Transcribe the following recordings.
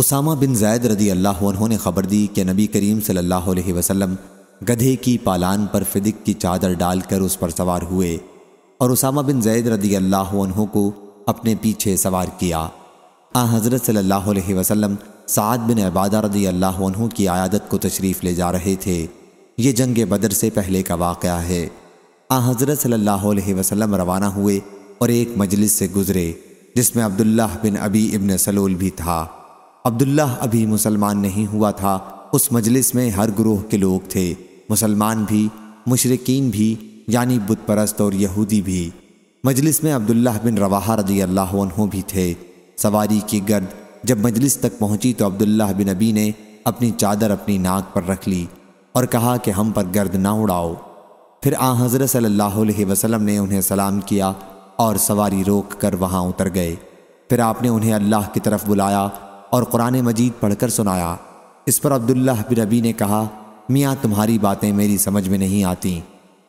اسامہ بن زید رضی اللہ عنہ نے خبر دی کہ نبی کریم صلی اللہ علیہ وسلم گدھے کی پالان پر فدق کی چادر ڈال کر اس پر سوار ہوئے اور اسامہ بن زید رضی اللہ عنہ کو اپنے پیچھے سوار کیا آ حضرت صلی اللہ علیہ وسلم سعد بن عبادہ رضی اللہ عنہ کی عیادت کو تشریف لے جا رہے تھے یہ جنگ بدر سے پہلے کا واقعہ ہے آ حضرت صلی اللہ علیہ وسلم روانہ ہوئے اور ایک مجلس سے گزرے جس میں عبداللہ بن ابی ابن سلول بھی تھا عبداللہ ابھی مسلمان نہیں ہوا تھا اس مجلس میں ہر گروہ کے لوگ تھے مسلمان بھی مشرقین بھی یعنی بت پرست اور یہودی بھی مجلس میں عبداللہ بن رواحہ رضی اللہ عنہ بھی تھے سواری کی گرد جب مجلس تک پہنچی تو عبداللہ بن ابی نے اپنی چادر اپنی ناک پر رکھ لی اور کہا کہ ہم پر گرد نہ اڑاؤ پھر آ حضرت صلی اللہ علیہ وسلم نے انہیں سلام کیا اور سواری روک کر وہاں اتر گئے پھر آپ نے انہیں اللہ کی طرف بلایا اور قرآن مجید پڑھ کر سنایا اس پر عبداللہ بن ربی نے کہا میاں تمہاری باتیں میری سمجھ میں نہیں آتی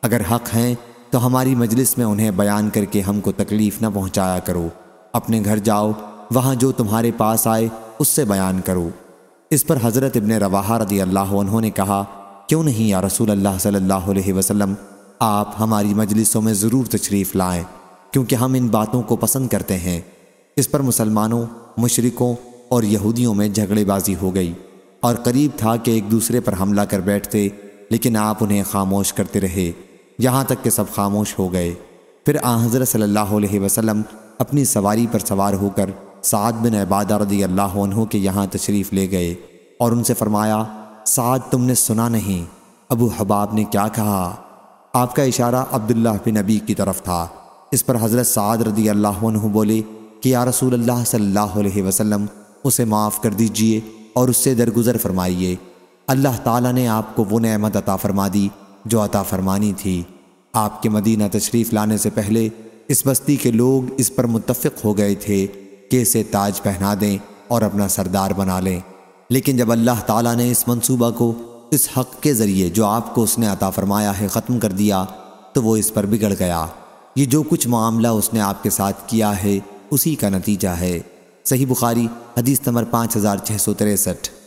اگر حق ہیں تو ہماری مجلس میں انہیں بیان کر کے ہم کو تکلیف نہ پہنچایا کرو اپنے گھر جاؤ وہاں جو تمہارے پاس آئے اس سے بیان کرو اس پر حضرت ابن رواحہ رضی اللہ عنہ نے کہا کیوں نہیں یا رسول اللہ صلی اللہ علیہ وسلم آپ ہماری مجلسوں میں ضرور تشریف لائیں کیونکہ ہم ان باتوں کو پسند کرتے ہیں اس پر مسلمانوں مشرکوں اور یہودیوں میں جھگڑے بازی ہو گئی اور قریب تھا کہ ایک دوسرے پر حملہ کر بیٹھتے لیکن آپ انہیں خاموش کرتے رہے یہاں تک کہ سب خاموش ہو گئے پھر آ حضرت صلی اللہ علیہ وسلم اپنی سواری پر سوار ہو کر سعد بن عبادہ رضی اللہ عنہ کے یہاں تشریف لے گئے اور ان سے فرمایا سعد تم نے سنا نہیں ابو حباب نے کیا کہا آپ کا اشارہ عبداللہ بن نبی کی طرف تھا اس پر حضرت سعد رضی اللہ عنہ بولے کہ یا رسول اللہ صلی اللہ علیہ وسلم اسے معاف کر دیجئے اور اس سے درگزر فرمائیے اللہ تعالیٰ نے آپ کو وہ نعمت عطا فرما دی جو عطا فرمانی تھی آپ کے مدینہ تشریف لانے سے پہلے اس بستی کے لوگ اس پر متفق ہو گئے تھے کہ اسے تاج پہنا دیں اور اپنا سردار بنا لیں لیکن جب اللہ تعالیٰ نے اس منصوبہ کو اس حق کے ذریعے جو آپ کو اس نے عطا فرمایا ہے ختم کر دیا تو وہ اس پر بگڑ گیا یہ جو کچھ معاملہ اس نے آپ کے ساتھ کیا ہے اسی کا نتیجہ ہے صحیح بخاری حدیث نمبر پانچ ہزار چھ سو تریسٹھ